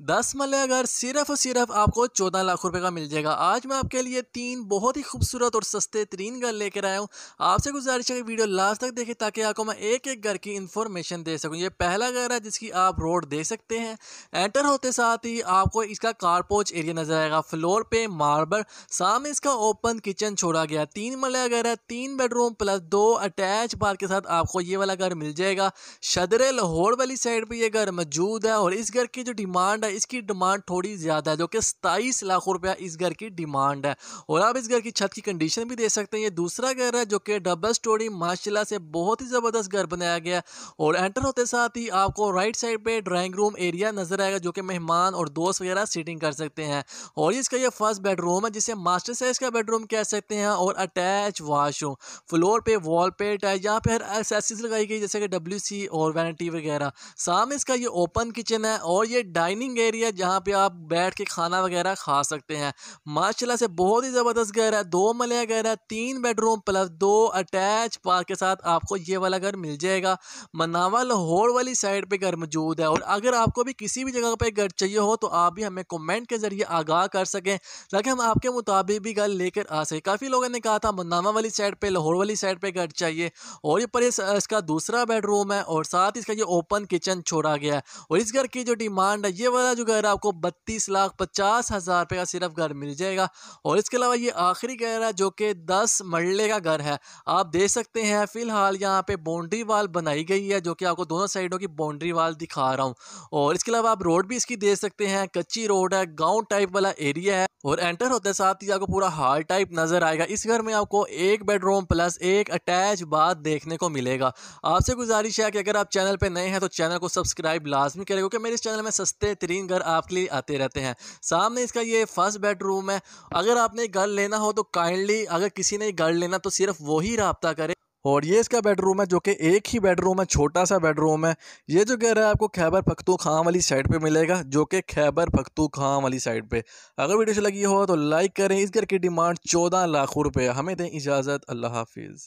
दस मल्ले अगर सिर्फ और सिर्फ आपको चौदह लाख रुपए का मिल जाएगा आज मैं आपके लिए तीन बहुत ही खूबसूरत और सस्ते तरीन घर लेकर आया हूँ आपसे गुजारिश है कि वीडियो लास्ट तक देखें ताकि आपको मैं एक एक घर की इन्फॉर्मेशन दे सकूँ ये पहला घर है जिसकी आप रोड देख सकते हैं एंटर होते साथ ही आपको इसका कारपोच एरिया नजर आएगा फ्लोर पे मार्बल सामने इसका ओपन किचन छोड़ा गया तीन मल्ले घर है तीन बेडरूम प्लस दो अटैच बार के साथ आपको ये वाला घर मिल जाएगा शदरे लाहौर वाली साइड पर यह घर मौजूद है और इस घर की जो डिमांड डिमांड है इसकी डिमांड थोड़ी ज़्यादा है जो कि सताईस लाख रुपया इस घर की डिमांड है और आप इस घर की छत की कंडीशन भी दे सकते हैं ये दूसरा घर है जो कि डबल स्टोरी माशाला से बहुत ही ज़बरदस्त घर बनाया गया और एंटर होते साथ ही आपको राइट साइड पर ड्राइंग रूम एरिया नज़र आएगा जो कि मेहमान और दोस्त वगैरह सीटिंग कर सकते हैं और इसका यह फर्स्ट बेडरूम है जिसे मास्टर साइज का बेडरूम कह सकते हैं और अटैच वाशरूम फ्लोर पे वॉल पे अटैच यहाँ पे हर एक्सेसरीज लगाई गई जैसे कि डब्ल्यू और वैनिटी वगैरह सामने इसका ये ओपन किचन है और ये डाइनिंग सिटिंग एरिया जहाँ पे आप बैठ के खाना वगैरह खा सकते हैं माशाल्लाह से बहुत ही ज़बरदस्त घर है दो मलिया घर है तीन बेडरूम प्लस दो अटैच पार्क के साथ आपको ये वाला घर मिल जाएगा मनावा लाहौर वाली साइड पर घर मौजूद है और अगर आपको भी किसी भी जगह पर घर चाहिए हो तो आप भी हमें कमेंट के ज़रिए आगाह कर सकें ताकि हम आपके मुताबिक भी घर लेकर आ सकें काफ़ी लोगों ने कहा था मनावा वाली साइड पर लाहौर वाली साइड पर घर चाहिए और ये पर इसका दूसरा बेडरूम है और साथ इसका ये ओपन किचन छोड़ा गया है और इस घर की जो डिमांड है ये वाला जो घर आपको बत्तीस लाख पचास हज़ार रुपये का सिर्फ घर मिल जाएगा और इसके अलावा ये आखिरी घर है जो कि दस मरले का घर है आप देख सकते हैं फ़िलहाल यहाँ पर बाउंड्री वाल बनाई गई है जो कि आपको दोनों साइडों की बाउंड्री वाल दिखा रहा हूँ और इसके अलावा आप रोड भी इसकी देख सकते हैं कच्ची रोड है गाँव टाइप वाला एरिया है और एंटर होते साथ ही आपको पूरा हॉल टाइप नज़र आएगा इस घर में आपको एक बेडरूम प्लस एक अटैच बाथ देखने को मिलेगा आपसे गुजारिश है कि अगर आप चैनल पर नए हैं तो चैनल को सब्सक्राइब लाजमी करें क्योंकि मेरे इस चैनल में सस्ते तरीन घर आपके लिए आते रहते हैं सामने इसका ये फर्स्ट बेडरूम है अगर आपने घर लेना हो तो काइंडली अगर किसी ने घर लेना तो सिर्फ वही रबता करे और ये इसका बेडरूम है जो कि एक ही बेडरूम है छोटा सा बेडरूम है ये जो कह रहा है आपको खैबर पख्तू खां वाली साइड पे मिलेगा जो कि खैबर पख्तू खां वाली साइड पे अगर वीडियो अच्छी लगी हो तो लाइक करें इस घर की डिमांड चौदह लाख रुपये हमें दें इजाज़त अल्लाह हाफिज़